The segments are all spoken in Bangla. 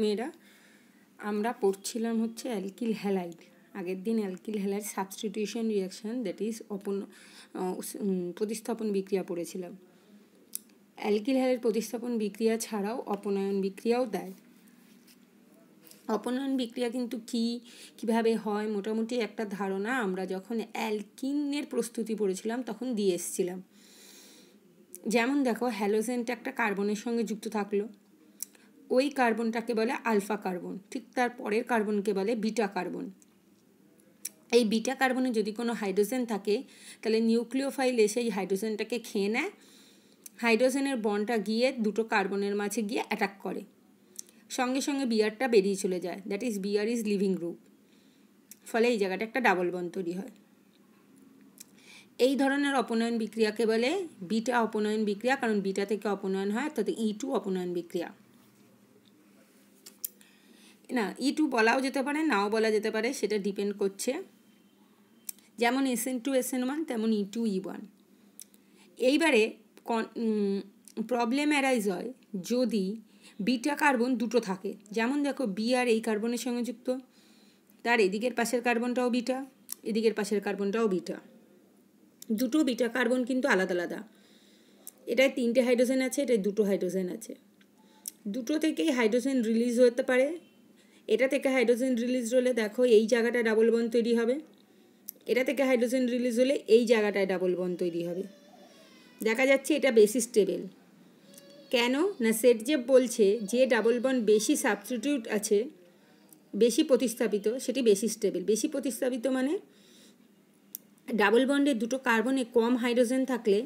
মেয়েরা আমরা পড়ছিলাম হচ্ছে অ্যালকিল হ্যালাইড আগের দিন alkyl halide substitution reaction that is অপন প্রতিস্থাপন বিক্রিয়া পড়েছিলাম অ্যালকিল হ্যালাইড প্রতিস্থাপন বিক্রিয়া ছাড়াও অপনয়ন বিক্রিয়াও দেয় অপনয়ন বিক্রিয়া কিন্তু কি কিভাবে হয় মোটামুটি একটা ধারণা আমরা যখন অ্যালকিনের প্রস্তুতি পড়েছিলাম তখন দিয়ে এসছিলাম যেমন দেখো হ্যালোজেনটা একটা কার্বনের সঙ্গে যুক্ত থাকলো ওই কার্বনটাকে বলে আলফা কার্বন ঠিক তার পরের কার্বনকে বলে বিটা কার্বন এই বিটা কার্বনে যদি কোনো হাইড্রোজেন থাকে তাহলে নিউক্লিওফাইল এসে এই হাইড্রোজেনটাকে খেয়ে নেয় হাইড্রোজেনের বনটা গিয়ে দুটো কার্বনের মাঝে গিয়ে অ্যাটাক করে সঙ্গে সঙ্গে বিয়ারটা বেরিয়ে চলে যায় that is B R is leaving group ফলে এই জায়গাটা একটা ডাবল বন তৈরি হয় এই ধরনের অপনয়ন বিক্রিয়াকে বলে বিটা অপনয়ন বিক্রিয়া কারণ বিটা থেকে অপনয়ন হয় অর্থাৎ ই e টু অপনয়ন বিক্রিয়া না ই e টু বলাও যেতে পারে নাও বলা যেতে পারে সেটা ডিপেন্ড করছে যেমন S N two S N one তেমন ই টু ই ওয়ান এইবারে প্রবলেম অ্যারাইজ হয় যদি বিটা কার্বন দুটো থাকে যেমন দেখো বি আর এই কার্বনের সঙ্গে যুক্ত তার এদিকের পাশের কার্বনটাও বিটা এদিকের পাশের কার্বনটাও বিটা দুটো বিটা কার্বন কিন্তু আলাদা আলাদা এটায় তিনটে হাইড্রোজেন আছে এটায় দুটো হাইড্রোজেন আছে দুটো থেকেই হাইড্রোজেন রিলিজ হতে পারে এটা থেকে হাইড্রোজেন রিলিজ হলে দেখো এই জায়গাটা ডাবল বন তৈরি হবে এটা থেকে হাইড্রোজেন রিলিজ হলে এই জায়গাটায় ডাবল বন তৈরি হবে দেখা যাচ্ছে এটা বেশি স্টেবেল কেন না সেট যে বলছে যে ডাবল বন বেশি সাবস্টিটিউট আছে বেশি প্রতিস্থাপিত সেটি বেশি স্টেবেল বেশি প্রতিস্থাপিত মানে ডাবল বন্ডে দুটো কার্বনে কম হাইড্রোজেন থাকলে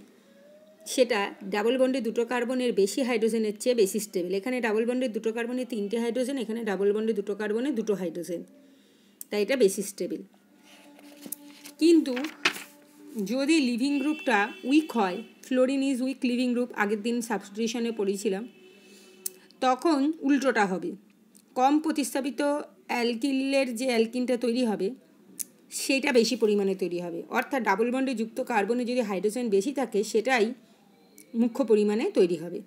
সেটা ডাবল বন্ডে দুটো কার্বনের বেশি হাইড্রোজেনের চেয়ে বেশি স্টেবল এখানে ডাবল বন্ডে দুটো কার্বনে তিনটে হাইড্রোজেন এখানে ডাবল বন্ডে দুটো কার্বনে দুটো হাইড্রোজেন তাই এটা বেশি স্টেবল কিন্তু যদি লিভিং গ্রুপটা উইক হয় fluorine is weak leaving group আগের দিন সাবস্টিউশনে পড়েছিলাম তখন উল্টোটা হবে কম প্রতিস্থাপিত অ্যালকিলের যে অ্যালকিনটা তৈরি হবে সেটা বেশি পরিমাণে তৈরি হবে অর্থাৎ ডাবল বন্ডে যুক্ত কার্বনে যদি হাইড্রোজেন বেশি থাকে সেটাই মুখ্য পরিমাণে তৈরি হবে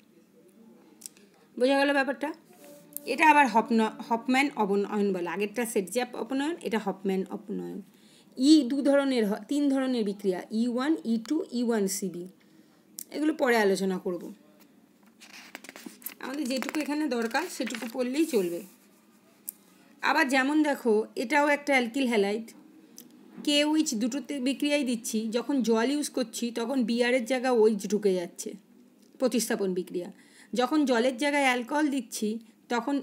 বোঝা গেল ব্যাপারটা এটা আবার হপন হপম্যান অবনয়ন বলে আগেরটা সেটজ্যাপ অপনয়ন এটা হপম্যান অপনয়ন ই দু ধরনের তিন ধরনের বিক্রিয়া E one E two E one C B এগুলো পরে আলোচনা করব আমাদের যেটুকু এখানে দরকার সেটুকু পড়লেই চলবে আবার যেমন দেখো এটাও একটা অ্যালকিল হ্যালাইট কে উইচ দুটোতে বিক্রিয়াই দিচ্ছি যখন জল ইউজ করছি তখন বিয়ারের জায়গা ওইচ ঢুকে যাচ্ছে প্রতিস্থাপন বিক্রিয়া যখন জলের জায়গায় অ্যালকোহল দিচ্ছি তখন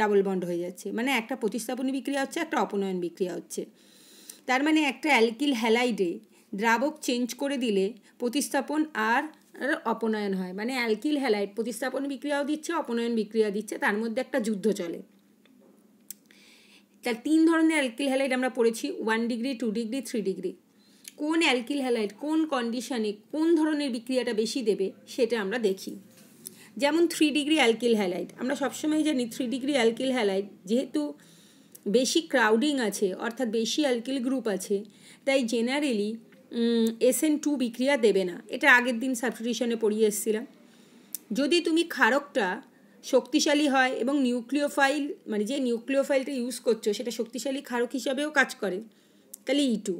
ডাবল বন্ড হয়ে যাচ্ছে মানে একটা প্রতিস্থাপনী বিক্রিয়া হচ্ছে একটা অপনয়ন বিক্রিয়া হচ্ছে তার মানে একটা অ্যালকিল হ্যালাইডে দ্রাবক চেঞ্জ করে দিলে প্রতিস্থাপন আর অপনয়ন হয় মানে অ্যালকিল হ্যালাইড প্রতিস্থাপন বিক্রিয়াও দিচ্ছে অপনয়ন বিক্রিয়া দিচ্ছে তার মধ্যে একটা যুদ্ধ চলে তার তিন ধরনের অ্যালকিল হ্যালাইট আমরা পড়েছি one degree two degree three degree কোন অ্যালকিল হ্যালাইট কোন কন্ডিশনে কোন ধরনের বিক্রিয়াটা বেশি দেবে সেটা আমরা দেখি যেমন থ্রি ডিগ্রি অ্যালকিল হ্যালাইট আমরা সবসময় জানি থ্রি ডিগ্রি অ্যালকিল হ্যালাইট যেহেতু বেশি ক্রাউডিং আছে অর্থাৎ বেশি অ্যালকিল গ্রুপ আছে তাই জেনারেলি এসএন টু বিক্রিয়া দেবে না এটা আগের দিন সাবস্টিটিউশনে পড়িয়ে এসেছিলাম যদি তুমি ক্ষারকটা শক্তিশালী হয় এবং নিউক্লিওফাইল মানে যে নিউক্লিওফাইলটা ইউজ করছো সেটা শক্তিশালী ক্ষারক হিসাবেও কাজ করে তাহলে ই e টু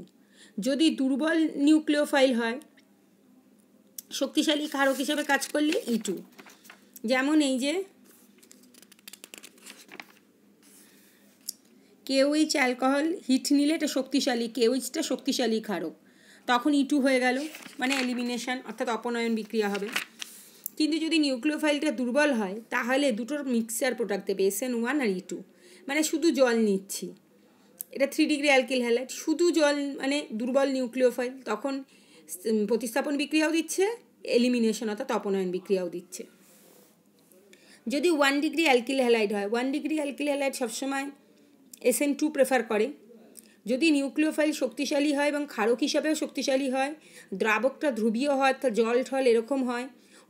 যদি দুর্বল নিউক্লিওফাইল হয় শক্তিশালী ক্ষারক হিসাবে কাজ করলে ই e টু যেমন এই যে কেউইচ অ্যালকোহল হিট নিলে এটা শক্তিশালী কেউইচটা শক্তিশালী ক্ষারক তখন ইটু e হয়ে গেল মানে এলিমিনেশান অর্থাৎ অপনয়ন বিক্রিয়া হবে কিন্তু যদি নিউক্লিওফাইলটা দুর্বল হয় তাহলে দুটোর মিক্সচার প্রোডাক্ট দেবে এসএন ওয়ান আর ই e টু মানে শুধু জল নিচ্ছি এটা থ্রি ডিগ্রি অ্যালকিল হ্যালাইট শুধু জল মানে দুর্বল নিউক্লিওফাইল তখন প্রতিস্থাপন বিক্রিয়াও দিচ্ছে এলিমিনেশন অর্থাৎ অপনয়ন বিক্রিয়াও দিচ্ছে যদি ওয়ান ডিগ্রি অ্যালকিল হ্যালাইট হয় ওয়ান ডিগ্রি অ্যালকিল হ্যালাইট সবসময় এসএন টু প্রেফার করে যদি নিউক্লিওফাইল শক্তিশালী হয় এবং ক্ষারক হিসাবেও শক্তিশালী হয় দ্রাবকটা ধ্রুবীয় হয় অর্থাৎ জল ঠল এরকম হয়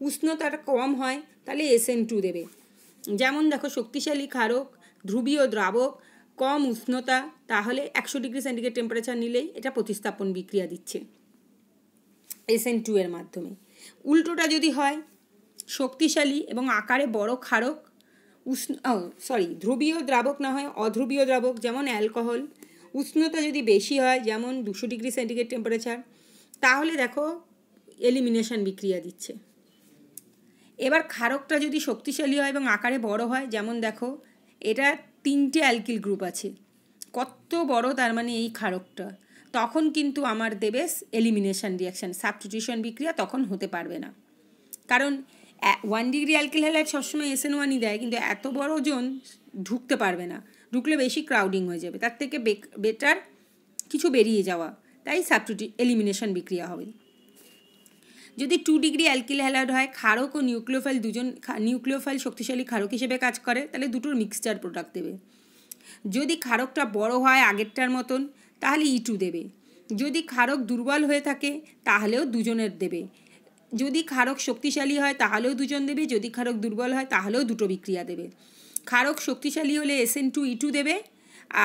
উষ্ণতাটা কম হয় তাহলে এসএন টু দেবে যেমন দেখো শক্তিশালী ক্ষারক ধ্রুবীয় দ্রাবক কম উষ্ণতা তাহলে একশো ডিগ্রি সেন্টিগ্রেড টেম্পারেচার নিলেই এটা প্রতিস্থাপন বিক্রিয়া দিচ্ছে এসএন টু এর মাধ্যমে উল্টোটা যদি হয় শক্তিশালী এবং আকারে বড় ক্ষারক উষ্ণ সরি ধ্রুবীয় দ্রাবক না হয় অধ্রুবীয় দ্রাবক যেমন অ্যালকোহল উষ্ণতা যদি বেশি হয় যেমন দুশো ডিগ্রি সেন্টিগ্রেড টেম্পারেচার তাহলে দেখো এলিমিনেশন বিক্রিয়া দিচ্ছে এবার ক্ষারকটা যদি শক্তিশালী হয় এবং আকারে বড় হয় যেমন দেখো এটা তিনটে অ্যালকিল গ্রুপ আছে কত বড় তার মানে এই ক্ষারকটা তখন কিন্তু আমার দেবে এলিমিনেশান রিয়াকশান সাবস্টিটিউশন বিক্রিয়া তখন হতে পারবে না কারণ ওয়ান ডিগ্রি অ্যালকিল হ্যালাইড সবসময় এসএন ওয়ানই দেয় কিন্তু এত বড় ওজন ঢুকতে পারবে না ঢুকলে বেশি ক্রাউডিং হয়ে যাবে তার থেকে বেটার কিছু বেরিয়ে যাওয়া তাই সাবস্টিটিউ এলিমিনেশান বিক্রিয়া হবে যদি টু ডিগ্রি অ্যালকিল হ্যালাইড হয় ক্ষারক ও নিউক্লিওফাইল দুজন নিউক্লিওফাইল শক্তিশালী ক্ষারক হিসেবে কাজ করে তাহলে দুটোর মিক্সচার প্রোডাক্ট দেবে যদি ক্ষারকটা বড় হয় আগেরটার মতন তাহলে ইটু e দেবে যদি ক্ষারক দুর্বল হয়ে থাকে তাহলেও দুজনের দেবে যদি ক্ষারক শক্তিশালী হয় তাহলেও দুজন দেবে যদি ক্ষারক দুর্বল হয় তাহলেও দুটো বিক্রিয়া দেবে ক্ষারক শক্তিশালী হলে এস এন টু ইটু দেবে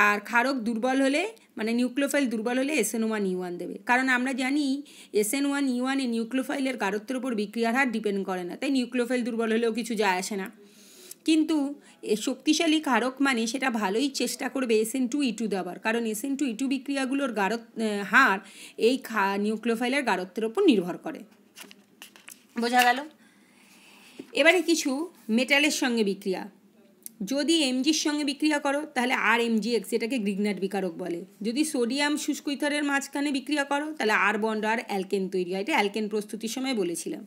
আর ক্ষারক দুর্বল হলে মানে নিউক্লোফাইল দুর্বল হলে এসএন ওয়ান ওয়ান দেবে কারণ আমরা জানি e এসএন ওয়ান ওয়ানে নিউক্লোফাইলের কারত্বের উপর বিক্রিয়ার হার ডিপেন্ড করে না তাই নিউক্লোফাইল দুর্বল হলেও কিছু যায় আসে না কিন্তু শক্তিশালী কারক মানে সেটা ভালোই চেষ্টা করবে এসএন টু ইটু দেওয়ার কারণ এসএন টু ইটু বিক্রিয়াগুলোর গারত হার এই খা নিউক্লোফাইলের গারত্বের ওপর নির্ভর করে বোঝা গেল এবারে কিছু মেটালের সঙ্গে বিক্রিয়া যদি এমজির সঙ্গে বিক্রিয়া করো তাহলে আর এমজি এক্স এটাকে গ্রিগনাট বিকারক বলে যদি সোডিয়াম শুষ্ক ইথারের মাঝখানে বিক্রিয়া করো তাহলে আর বন্ড আর অ্যালকেন তৈরি হয় এটা অ্যালকেন প্রস্তুতির সময় বলেছিলাম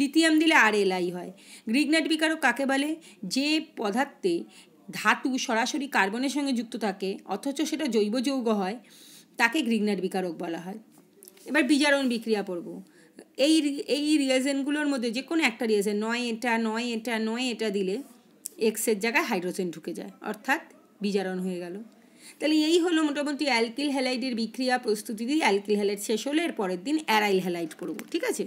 লিথিয়াম দিলে আর এলআই হয় গ্রিগনাট বিকারক কাকে বলে যে পদার্থে ধাতু সরাসরি কার্বনের সঙ্গে যুক্ত থাকে অথচ সেটা জৈব যৌগ হয় তাকে গ্রিগনাট বিকারক বলা হয় এবার বিজারণ বিক্রিয়া পড়ব এই এই রিয়াজেনগুলোর মধ্যে যে কোনো একটা রিয়াজেন নয় এটা নয় এটা নয় এটা দিলে এক্সের জায়গায় হাইড্রোজেন ঢুকে যায় অর্থাৎ বিজারণ হয়ে গেল তাহলে এই হলো মোটামুটি অ্যালকিল হ্যালাইডের বিক্রিয়া প্রস্তুতি দিয়ে অ্যালকিল হ্যালাইড শেষ হলে এর পরের দিন অ্যারাইল হ্যালাইড করবো ঠিক আছে